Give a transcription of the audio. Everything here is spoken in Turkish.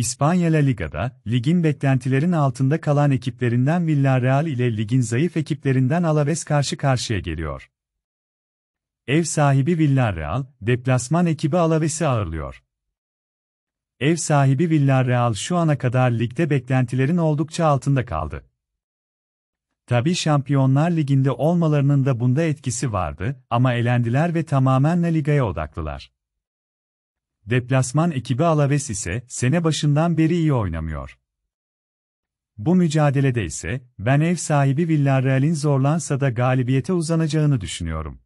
İspanya La Liga'da, ligin beklentilerin altında kalan ekiplerinden Villarreal ile ligin zayıf ekiplerinden Alaves karşı karşıya geliyor. Ev sahibi Villarreal, deplasman ekibi Alaves'i ağırlıyor. Ev sahibi Villarreal şu ana kadar ligde beklentilerin oldukça altında kaldı. Tabi Şampiyonlar Ligi'nde olmalarının da bunda etkisi vardı ama elendiler ve tamamen La Liga'ya odaklılar. Deplasman ekibi Alaves ise sene başından beri iyi oynamıyor. Bu mücadelede ise ben ev sahibi Villarreal'in zorlansa da galibiyete uzanacağını düşünüyorum.